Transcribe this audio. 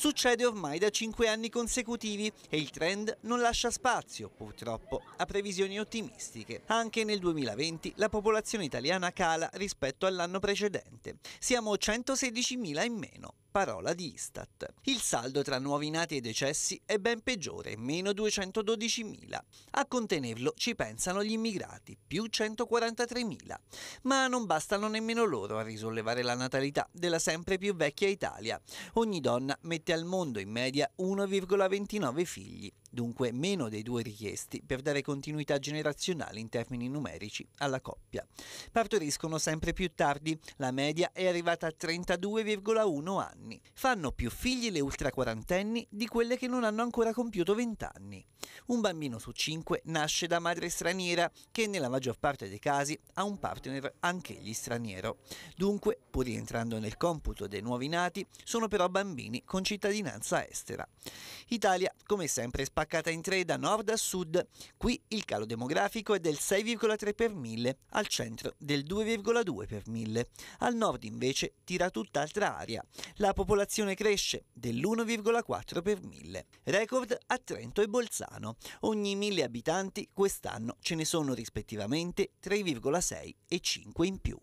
Succede ormai da 5 anni consecutivi e il trend non lascia spazio, purtroppo, a previsioni ottimistiche. Anche nel 2020 la popolazione italiana cala rispetto all'anno precedente. Siamo 116.000 in meno parola di Istat. Il saldo tra nuovi nati e decessi è ben peggiore, meno 212.000. A contenerlo ci pensano gli immigrati, più 143.000. Ma non bastano nemmeno loro a risollevare la natalità della sempre più vecchia Italia. Ogni donna mette al mondo in media 1,29 figli dunque meno dei due richiesti, per dare continuità generazionale in termini numerici alla coppia. Partoriscono sempre più tardi, la media è arrivata a 32,1 anni. Fanno più figli le ultraquarantenni di quelle che non hanno ancora compiuto 20 anni. Un bambino su cinque nasce da madre straniera che nella maggior parte dei casi ha un partner anch'egli straniero. Dunque, pur rientrando nel computo dei nuovi nati, sono però bambini con cittadinanza estera. Italia, come sempre, è spaccata in tre da nord a sud. Qui il calo demografico è del 6,3 per mille, al centro del 2,2 per mille. Al nord invece tira tutt'altra aria. La popolazione cresce dell'1,4 per mille. Record a Trento e Bolzano italiano. Ogni mille abitanti quest'anno ce ne sono rispettivamente 3,6 e 5 in più.